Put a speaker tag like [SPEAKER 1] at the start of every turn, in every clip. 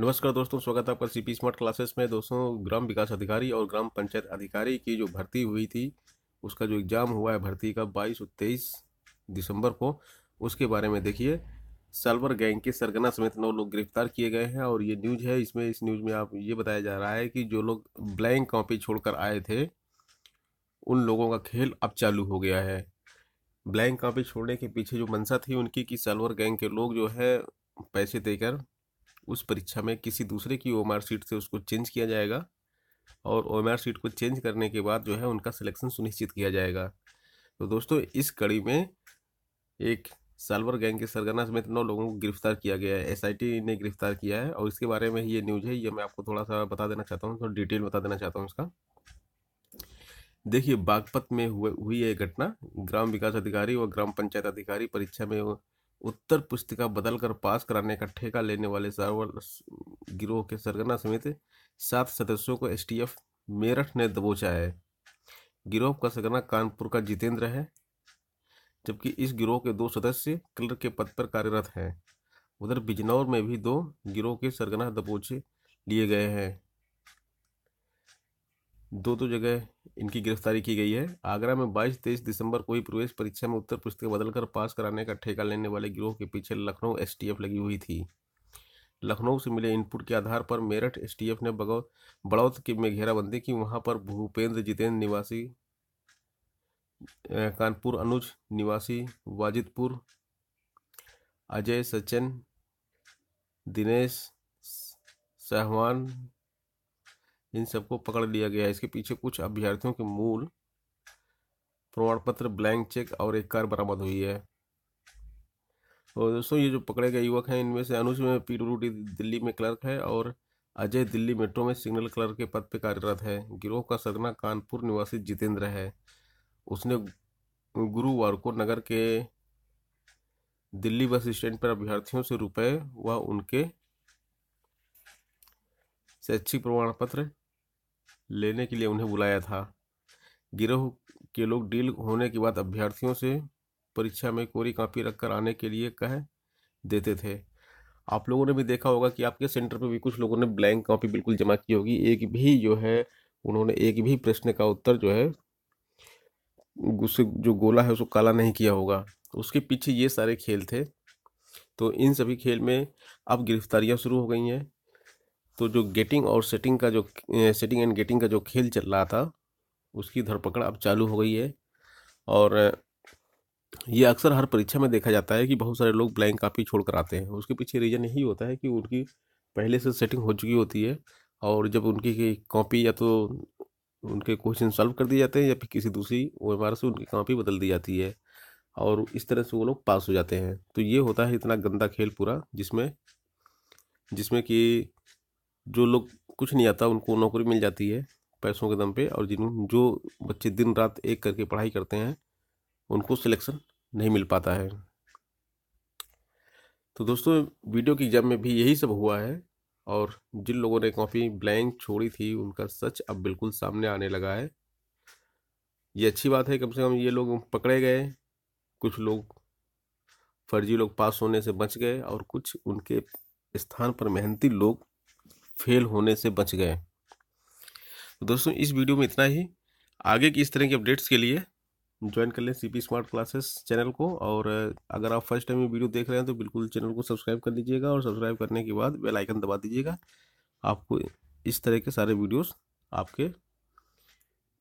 [SPEAKER 1] नमस्कार दोस्तों स्वागत है आपका सीपी स्मार्ट क्लासेस में दोस्तों ग्राम विकास अधिकारी और ग्राम पंचायत अधिकारी की जो भर्ती हुई थी उसका जो एग्ज़ाम हुआ है भर्ती का बाईस और तेईस दिसंबर को उसके बारे में देखिए सालवर गैंग के सरगना समेत नौ लोग गिरफ्तार किए गए हैं और ये न्यूज़ है इसमें इस न्यूज़ में आप ये बताया जा रहा है कि जो लोग ब्लैंक कॉपी छोड़कर आए थे उन लोगों का खेल अब चालू हो गया है ब्लैंक कॉपी छोड़ने के पीछे जो मनसा थी उनकी कि सालवर गैंग के लोग जो है पैसे देकर उस परीक्षा में किसी दूसरे की ओ सीट से उसको चेंज किया जाएगा और ओ सीट को चेंज करने के बाद जो है उनका सिलेक्शन सुनिश्चित किया जाएगा तो दोस्तों इस कड़ी में एक सालवर गैंग के सरगना समेत नौ लोगों को गिरफ्तार किया गया है एस ने गिरफ्तार किया है और इसके बारे में ये न्यूज़ है ये मैं आपको थोड़ा सा बता देना चाहता हूँ थोड़ा डिटेल बता देना चाहता हूँ इसका देखिए बागपत में हुए हुई है घटना ग्राम विकास अधिकारी और ग्राम पंचायत अधिकारी परीक्षा में उत्तर पुस्तिका बदलकर पास कराने का ठेका लेने वाले सर्वर गिरोह के सरगना समेत सात सदस्यों को एस मेरठ ने दबोचा है गिरोह का सरगना कानपुर का जितेंद्र है जबकि इस गिरोह के दो सदस्य क्लर्क के पद पर कार्यरत हैं उधर बिजनौर में भी दो गिरोह के सरगना दबोचे लिए गए हैं दो दो जगह इनकी गिरफ्तारी की गई है आगरा में 22 तेईस दिसंबर को ही प्रवेश परीक्षा में उत्तर पुस्तकें बदलकर पास कराने का ठेका लेने वाले गिरोह के पीछे लखनऊ एसटीएफ लगी हुई थी लखनऊ से मिले इनपुट के आधार पर मेरठ एसटीएफ ने बगौ बड़ौत की में घेराबंदी की वहां पर भूपेंद्र जितेंद्र निवासी कानपुर अनुज निवासी वाजिदपुर अजय सचिन दिनेश सहवान इन सबको पकड़ लिया गया है इसके पीछे कुछ अभ्यर्थियों के मूल प्रमाण पत्र ब्लैंक चेक और एक कार बरामद हुई है और दोस्तों ये जो पकड़े गए युवक हैं इनमें से अनुज में पीडब्ल्यूडी दिल्ली में क्लर्क है और अजय दिल्ली मेट्रो में सिग्नल क्लर्क के पद पर कार्यरत है गिरोह का सरगना कानपुर निवासी जितेंद्र है उसने गुरुवार को नगर के दिल्ली बस स्टैंड पर अभ्यर्थियों से रुपए व उनके शैक्षिक प्रमाण पत्र लेने के लिए उन्हें बुलाया था गिरोह के लोग डील होने के बाद अभ्यर्थियों से परीक्षा में कोरी कापी रख कर आने के लिए कह देते थे आप लोगों ने भी देखा होगा कि आपके सेंटर पर भी कुछ लोगों ने ब्लैंक कॉपी बिल्कुल जमा की होगी एक भी जो है उन्होंने एक भी प्रश्न का उत्तर जो है उससे जो गोला है उसको काला नहीं किया होगा उसके पीछे ये सारे खेल थे तो इन सभी खेल में अब गिरफ्तारियां शुरू हो गई हैं तो जो गेटिंग और सेटिंग का जो सेटिंग एंड गेटिंग का जो खेल चल रहा था उसकी धरपकड़ अब चालू हो गई है और ये अक्सर हर परीक्षा में देखा जाता है कि बहुत सारे लोग ब्लैंक कापी छोड़ कर आते हैं उसके पीछे रीज़न यही होता है कि उनकी पहले से सेटिंग हो चुकी होती है और जब उनकी कॉपी या तो उनके क्वेश्चन सॉल्व कर दिए जाते हैं या फिर किसी दूसरी ओ से उनकी कॉपी बदल दी जाती है और इस तरह से वो लोग पास हो जाते हैं तो ये होता है इतना गंदा खेल पूरा जिसमें जिसमें कि जो लोग कुछ नहीं आता उनको नौकरी मिल जाती है पैसों के दम पे और जिन जो बच्चे दिन रात एक करके पढ़ाई करते हैं उनको सिलेक्शन नहीं मिल पाता है तो दोस्तों वीडियो के एग्ज़ाम में भी यही सब हुआ है और जिन लोगों ने कॉपी ब्लैंक छोड़ी थी उनका सच अब बिल्कुल सामने आने लगा है ये अच्छी बात है कम से कम ये लोग पकड़े गए कुछ लोग फर्जी लोग पास होने से बच गए और कुछ उनके स्थान पर मेहनती लोग फेल होने से बच गए तो दोस्तों इस वीडियो में इतना ही आगे की इस तरह के अपडेट्स के लिए ज्वाइन कर लें पी स्मार्ट क्लासेस चैनल को और अगर आप फर्स्ट टाइम ये वीडियो देख रहे हैं तो बिल्कुल चैनल को सब्सक्राइब कर दीजिएगा और सब्सक्राइब करने के बाद बेल आइकन दबा दीजिएगा आपको इस तरह के सारे वीडियोस आपके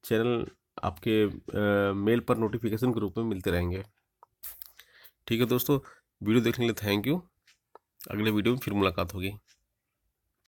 [SPEAKER 1] चैनल आपके आ, मेल पर नोटिफिकेशन के रूप में मिलते रहेंगे ठीक है दोस्तों वीडियो देखने के लिए थैंक यू अगले वीडियो में फिर मुलाकात होगी